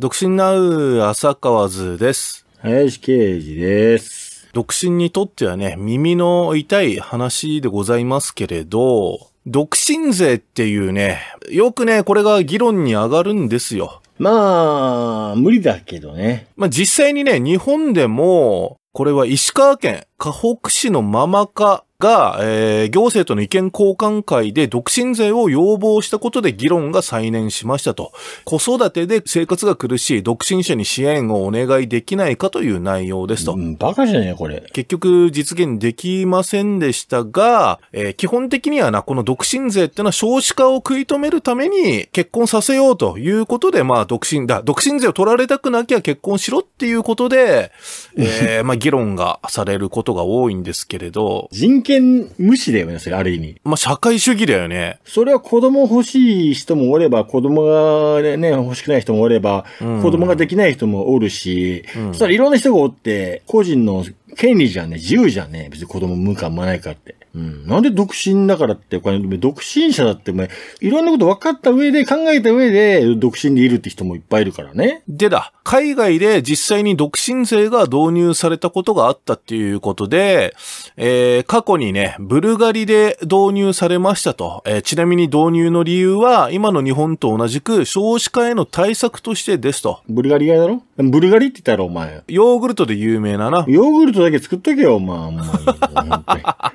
独身なう浅川図です。林啓司です。独身にとってはね、耳の痛い話でございますけれど、独身税っていうね、よくね、これが議論に上がるんですよ。まあ、無理だけどね。まあ実際にね、日本でも、これは石川県、河北市のママ科が、えー、行政との意見交換会で独身税を要望したことで議論が再燃しましたと。子育てで生活が苦しい独身者に支援をお願いできないかという内容ですと。うん、バカじゃねえ、これ。結局、実現できませんでしたが、えー、基本的にはな、この独身税ってのは少子化を食い止めるために結婚させようということで、まあ、独身だ、独身税を取られたくなきゃ結婚しろっていうことで、えー、まあ、議論がされることが多いんですけれど。人権権無視だよね、それ、ある意味。まあ、社会主義だよね。それは子供欲しい人もおれば、子供がね、欲しくない人もおれば、子供ができない人もおるし、そしたらいろんな人がおって、個人の権利じゃんね、自由じゃんね、別に子供無か無ないかって。うん。なんで独身だからってお金、独身者だってお前、いろんなこと分かった上で、考えた上で、独身でいるって人もいっぱいいるからね。でだ、海外で実際に独身税が導入されたことがあったっていうことで、えー、過去にね、ブルガリで導入されましたと。えー、ちなみに導入の理由は、今の日本と同じく少子化への対策としてですと。ブルガリアだろブルガリって言ったらお前。ヨーグルトで有名なな。ヨーグルトだけ作っとけよ、お前。お前 ま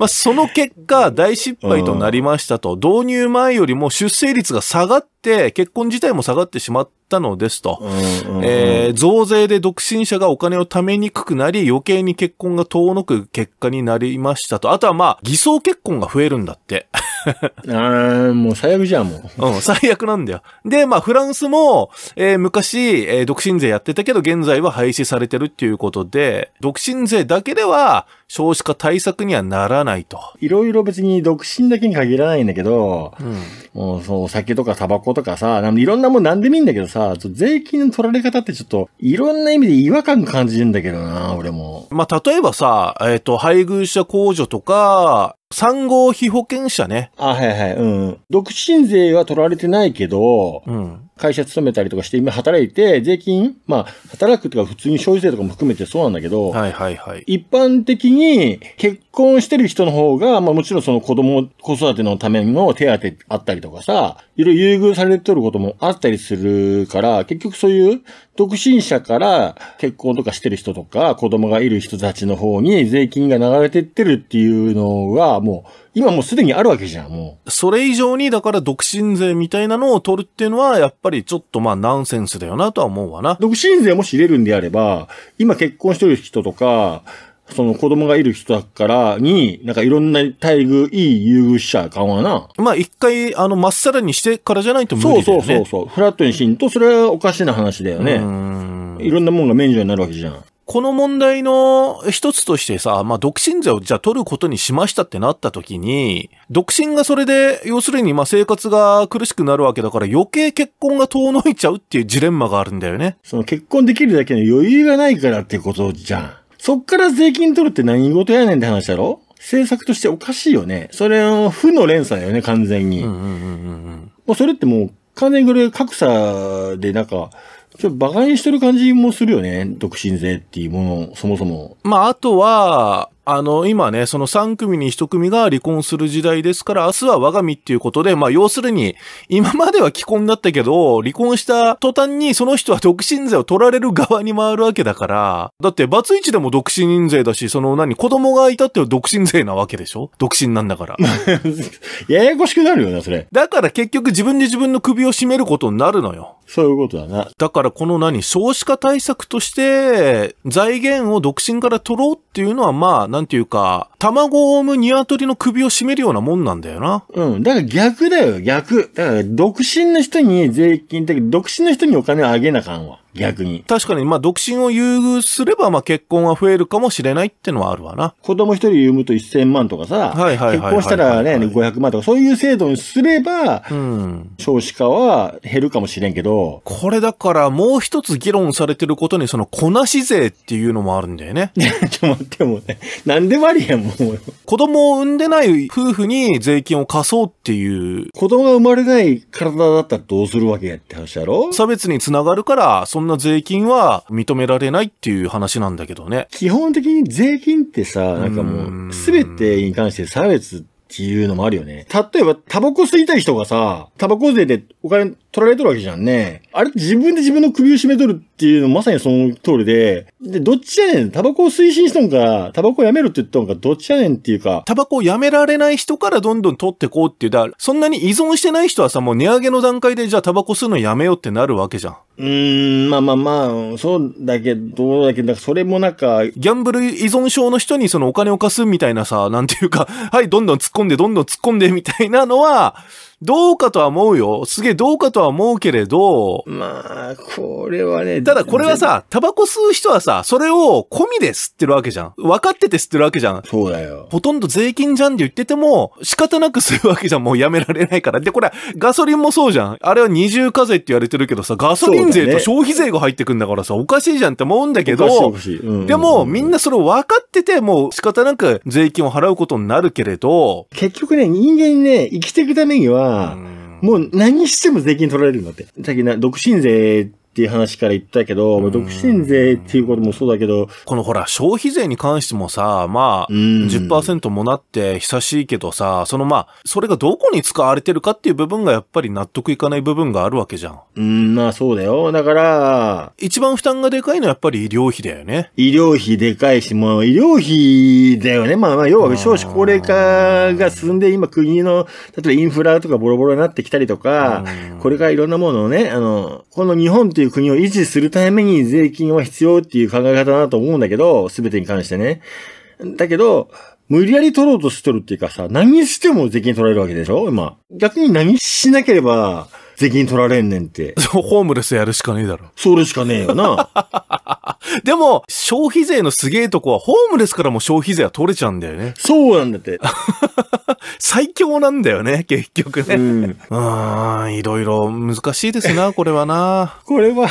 あ、その結果、大失敗となりましたと、導入前よりも出生率が下がって、結婚自体も下がってしまっったのですと。え増税で独身者がお金を貯めにくくなり、余計に結婚が遠のく結果になりましたと。あとはまあ、偽装結婚が増えるんだって。あもう最悪じゃん、もう。うん、最悪なんだよ。で、まあ、フランスも、えー、昔、えー、独身税やってたけど、現在は廃止されてるっていうことで、独身税だけでは、少子化対策にはならないと。いろいろ別に独身だけに限らないんだけど、うん、もうそう、お酒とかタバコとかさ、なんいろんなもん何でもいいんだけどさ、税金の取られ方ってちょっと、いろんな意味で違和感感じるんだけどな、俺も。まあ、例えばさ、えっ、ー、と、配偶者控除とか、産後被保険者ね。あ、はいはい、うん。独身税は取られてないけど、うん、会社勤めたりとかして今働いて、税金、まあ、働くとか普通に消費税とかも含めてそうなんだけど、はいはいはい。一般的に結婚してる人の方が、まあもちろんその子供、子育てのための手当あったりとかさ、いろいろ優遇されてることもあったりするから、結局そういう独身者から結婚とかしてる人とか、子供がいる人たちの方に税金が流れてってるっていうのは、もう、今もうすでにあるわけじゃん、もう。それ以上に、だから独身税みたいなのを取るっていうのは、やっぱりちょっとまあナンセンスだよなとは思うわな。独身税もし入れるんであれば、今結婚してる人とか、その子供がいる人だからに、なんかいろんな待遇、いい優遇しちゃうかもわな。まあ一回、あの、まっさらにしてからじゃないと無理だよね。そうそうそうそう。フラットにしんと、それはおかしな話だよね。いろんなもんが免除になるわけじゃん。この問題の一つとしてさ、まあ、独身者をじゃあ取ることにしましたってなった時に、独身がそれで、要するにま、生活が苦しくなるわけだから余計結婚が遠のいちゃうっていうジレンマがあるんだよね。その結婚できるだけの余裕がないからってことじゃん。そっから税金取るって何事やねんって話だろ政策としておかしいよね。それの負の連鎖だよね、完全に。うもうそれってもう完全にこれ格差でなんか、ちょっと馬鹿にしてる感じもするよね。独身税っていうもの、そもそも。まあ、あとは、あの、今ね、その3組に1組が離婚する時代ですから、明日は我が身っていうことで、まあ、要するに、今までは既婚だったけど、離婚した途端にその人は独身税を取られる側に回るわけだから、だってバツイチでも独身税だし、その何、子供がいたって独身税なわけでしょ独身なんだから。ややこしくなるよね、それ。だから結局自分で自分の首を絞めることになるのよ。そういうことだな。だからこの何、少子化対策として、財源を独身から取ろうっていうのは、まあ、なんていうか、卵を産む鶏の首を絞めるようなもんなんだよな。うん。だから逆だよ、逆。だから、独身の人に税金、だけど、独身の人にお金をあげなかんわ。逆に。確かに、まあ、独身を優遇すれば、まあ、結婚は増えるかもしれないってのはあるわな。子供一人産むと1000万とかさ、はいはいはい、結婚したらね、500万とか、そういう制度にすれば、うん、少子化は減るかもしれんけど。これだから、もう一つ議論されてることに、その、こなし税っていうのもあるんだよね。ちょ、待ってもね、何でもありやん、もう。子供を産んでない夫婦に税金を貸そうっていう。子供が生まれない体だったらどうするわけやって話だろ差別につながるから、そんな税金は認められないっていう話なんだけどね。基本的に税金ってさ、なんかもう、すべてに関して差別っていうのもあるよね。例えば、タバコ吸いたい人がさ、タバコ税でお金取られとるわけじゃんね。あれ自分で自分の首を絞めとるっていうのまさにその通りで、で、どっちやねん、タバコを推進したんか、タバコやめろって言ったんか、どっちやねんっていうか。タバコをやめられない人からどんどん取ってこうっていう、だそんなに依存してない人はさ、もう値上げの段階でじゃあタバコ吸うのやめようってなるわけじゃん。うーん、まあまあまあ、そうだけど、だけど、それもなんか、ギャンブル依存症の人にそのお金を貸すみたいなさ、なんていうか、はい、どんどん突っ込んで、どんどん突っ込んでみたいなのは、どうかとは思うよ。すげえどうかとは思うけれど。まあ、これはね。ただこれはさ、タバコ吸う人はさ、それを込みで吸ってるわけじゃん。分かってて吸ってるわけじゃん。そうだよ。ほとんど税金じゃんって言ってても、仕方なく吸うわけじゃん。もうやめられないから。で、これ、ガソリンもそうじゃん。あれは二重課税って言われてるけどさ、ガソリン税と消費税が入ってくんだからさ、おかしいじゃんって思うんだけど、うんうん、でも、みんなそれを分かってて、もう仕方なく税金を払うことになるけれど、結局ね、人間ね、生きていくためには、ら、もう何しても税金取られるんだって。さっきな、独身税っていう話から言ったけど、独身税っていうこともそうだけど、このほら、消費税に関してもさ、まあ、10%もなって久しいけどさ、そのまあ、それがどこに使われてるかっていう部分がやっぱり納得いかない部分があるわけじゃん。うん、まあそうだよ。だから、一番負担がでかいのはやっぱり医療費だよね。医療費でかいし、もう医療費だよね。まあまあ、要は少子高齢化が進んで、今国の、例えばインフラとかボロボロになってきたりとか、これからいろんなものをね、あの、この日本ってっていう国を維持するために税金は必要っていう考え方だと思うんだけど、すべてに関してね。だけど、無理やり取ろうとしてるっていうかさ、何しても税金取られるわけでしょ今。逆に何しなければ、税金取られんねんって。ホームレスやるしかねえだろ。それしかねえよな。でも、消費税のすげえとこは、ホームレスからも消費税は取れちゃうんだよね。そうなんだって。最強なんだよね、結局ね。うん、ん、いろいろ難しいですな、これはな。これは、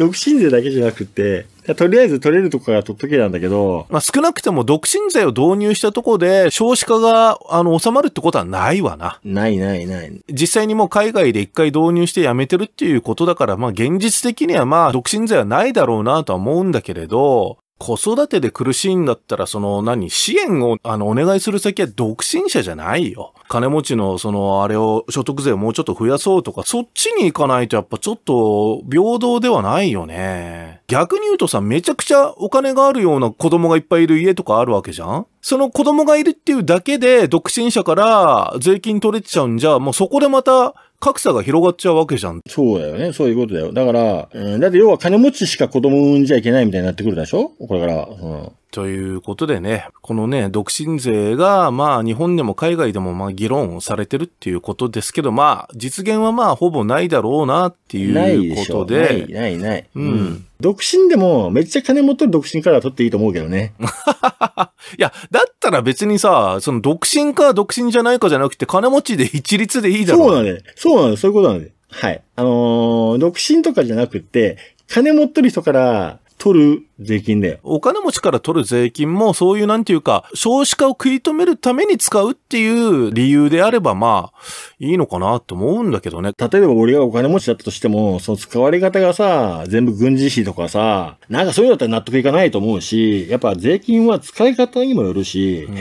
独身税だけじゃなくて、とりあえず取れるとこから取っとけなんだけど。まあ、少なくても独身税を導入したとこで少子化が、あの、収まるってことはないわな。ないないない。実際にもう海外で一回導入してやめてるっていうことだから、まあ、現実的にはまあ、独身税はないだろうなとは思うんだけれど、子育てで苦しいんだったら、その何、支援を、あの、お願いする先は独身者じゃないよ。金持ちの、その、あれを、所得税をもうちょっと増やそうとか、そっちに行かないとやっぱちょっと、平等ではないよね。逆に言うとさ、めちゃくちゃお金があるような子供がいっぱいいる家とかあるわけじゃんその子供がいるっていうだけで、独身者から税金取れちゃうんじゃ、もうそこでまた、格差が広がっちゃうわけじゃん。そうだよね。そういうことだよ。だから、うん、だって要は金持ちしか子供産んじゃいけないみたいになってくるでしょこれから。うん。ということでね、このね、独身税が、まあ、日本でも海外でも、まあ、議論をされてるっていうことですけど、まあ、実現はまあ、ほぼないだろうなっていうことで。ないでない、ない、ない。うん。独身でも、めっちゃ金持ってる独身から取っていいと思うけどね。いや、だったら別にさ、その、独身か独身じゃないかじゃなくて、金持ちで一律でいいだろう。そうだね。そうなんだ、そういうことなんだ。はい。あのー、独身とかじゃなくて、金持ってる人から取る税金だよ。お金持ちから取る税金も、そういうなんていうか、少子化を食い止めるために使うっていう理由であれば、まあ、いいのかなと思うんだけどね。例えば俺がお金持ちだったとしても、その使われ方がさ、全部軍事費とかさ、なんかそういうのだったら納得いかないと思うし、やっぱ税金は使い方にもよるし、う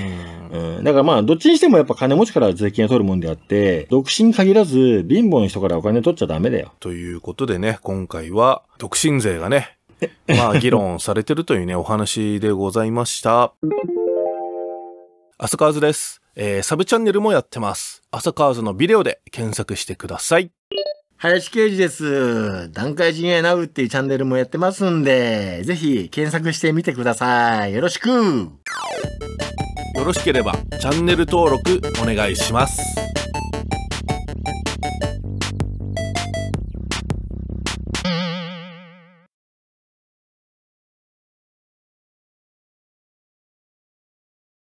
ん、うん、だからまあ、どっちにしてもやっぱ金持ちから税金を取るもんであって、独身限らず貧乏の人からお金取っちゃダメだよ。ということでね、今回は、独身税がね、まあ議論されてるというね、お話でございました。浅川図です。えー、サブチャンネルもやってます。浅川図のビデオで検索してください。林刑事です。段階陣営ナウっていうチャンネルもやってますんで、ぜひ検索してみてください。よろしくよろしければチャンネル登録お願いします。